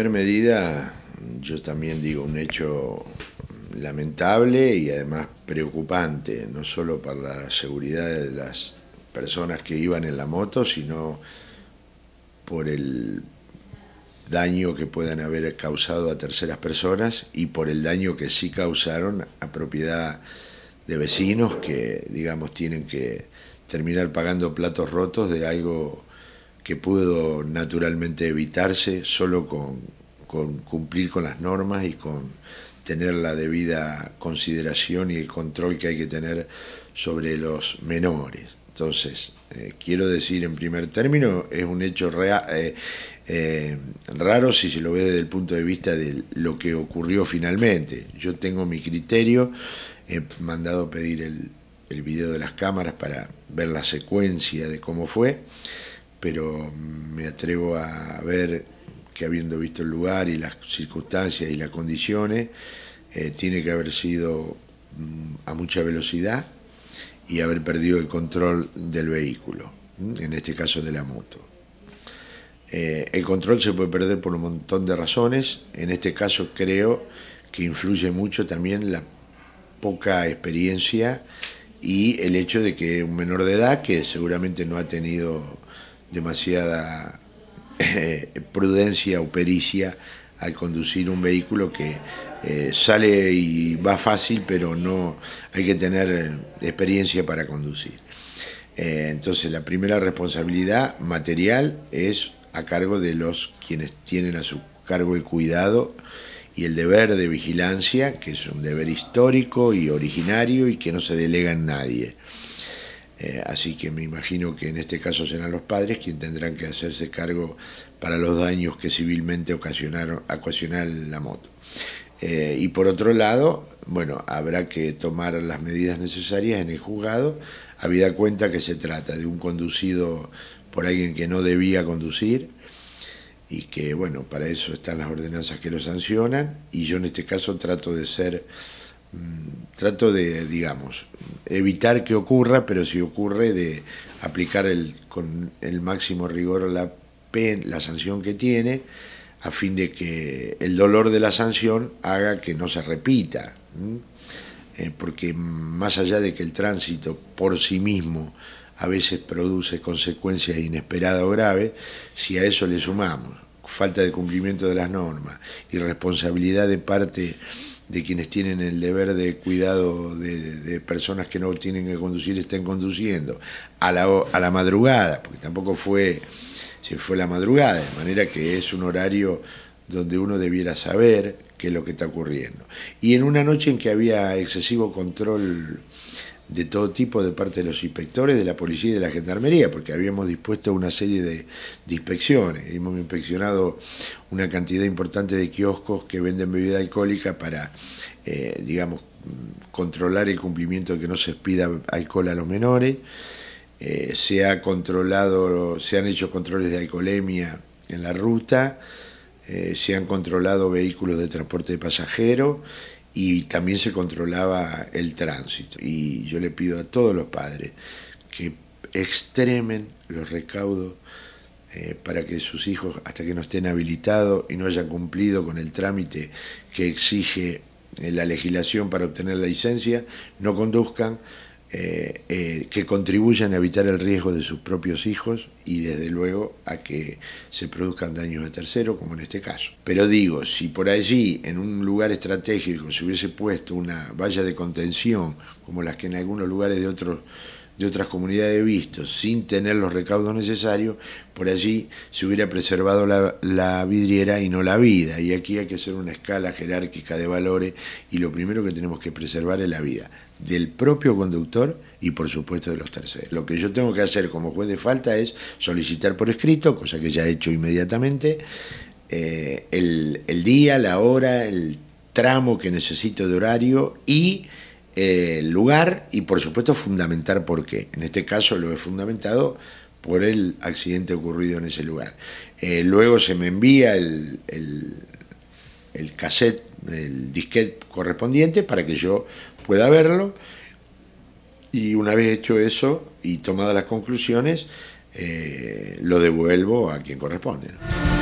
primer medida, yo también digo un hecho lamentable y además preocupante, no solo para la seguridad de las personas que iban en la moto, sino por el daño que puedan haber causado a terceras personas y por el daño que sí causaron a propiedad de vecinos que, digamos, tienen que terminar pagando platos rotos de algo que pudo naturalmente evitarse solo con, cumplir con las normas y con tener la debida consideración y el control que hay que tener sobre los menores. Entonces, eh, quiero decir en primer término, es un hecho eh, eh, raro si se lo ve desde el punto de vista de lo que ocurrió finalmente. Yo tengo mi criterio, he mandado a pedir el video de las cámaras para ver la secuencia de cómo fue pero me atrevo a ver que habiendo visto el lugar y las circunstancias y las condiciones, eh, tiene que haber sido mm, a mucha velocidad y haber perdido el control del vehículo, mm, en este caso de la moto. Eh, el control se puede perder por un montón de razones, en este caso creo que influye mucho también la poca experiencia y el hecho de que un menor de edad que seguramente no ha tenido demasiada eh, prudencia o pericia al conducir un vehículo que eh, sale y va fácil, pero no hay que tener eh, experiencia para conducir. entonces la primera responsabilidad material es a cargo de los quienes tienen a su cargo el cuidado y el deber de vigilancia, que es un deber histórico y originario y que no se delega en nadie. Eh, así que me imagino que en este caso serán los padres quienes tendrán que hacerse cargo para los daños que civilmente ocasionaron, la moto. Eh, y por otro lado, bueno, habrá que tomar las medidas necesarias en el juzgado, habida cuenta que se trata de un conducido por alguien que no debía conducir y que, bueno, para eso están las ordenanzas que lo sancionan y yo en este caso trato de ser Mm, trato de, digamos, evitar que ocurra, pero si ocurre, de aplicar con el máximo rigor la, pena la sanción que tiene, a fin de que el dolor de la sanción haga que no se repita. Eh, porque más allá de que el tránsito por sí mismo a veces produce consecuencias inesperadas o graves, si a eso le sumamos falta de cumplimiento de las normas y responsabilidad de parte de quienes tienen el deber de cuidado de, personas que no tienen que conducir estén conduciendo a la, madrugada, porque tampoco fue, se fue la madrugada, de manera que es un horario donde uno debiera saber qué es lo que está ocurriendo. Y en una noche en que había excesivo control de todo tipo de parte de los inspectores, de la policía y de la gendarmería, porque habíamos dispuesto una serie de, inspecciones. Hemos inspeccionado una cantidad importante de kioscos que venden bebida alcohólica para, eh, digamos, controlar el cumplimiento de que no se pida alcohol a los menores. Eh, se ha controlado, se han hecho controles de alcoholemia en la ruta, eh, se han controlado vehículos de transporte de pasajeros y también se controlaba el tránsito. Y yo le pido a todos los padres que extremen los recaudos eh, para que sus hijos, hasta que no estén habilitados y no hayan cumplido con el trámite que exige eh, la legislación para obtener la licencia, no conduzcan eh, eh, que contribuyan a evitar el riesgo de sus propios hijos y desde luego a que se produzcan daños de terceros, como en este caso. Pero digo, si por allí, en un lugar estratégico, se hubiese puesto una valla de contención, como las que en algunos lugares de otros de otras comunidades de visto, sin tener los recaudos necesarios, por allí se hubiera preservado la, vidriera y no la vida. Y aquí hay que hacer una escala jerárquica de valores y lo primero que tenemos que preservar es la vida del propio conductor y por supuesto de los terceros. Lo que yo tengo que hacer como juez de falta es solicitar por escrito, cosa que ya he hecho inmediatamente, eh, el día, la hora, el tramo que necesito de horario y eh, lugar y por supuesto fundamentar porque En este caso lo he fundamentado por el accidente ocurrido en ese lugar. Eh, luego se me envía el, el, el, cassette, el disquete correspondiente para que yo pueda verlo y una vez hecho eso y tomadas las conclusiones, eh, lo devuelvo a quien corresponde.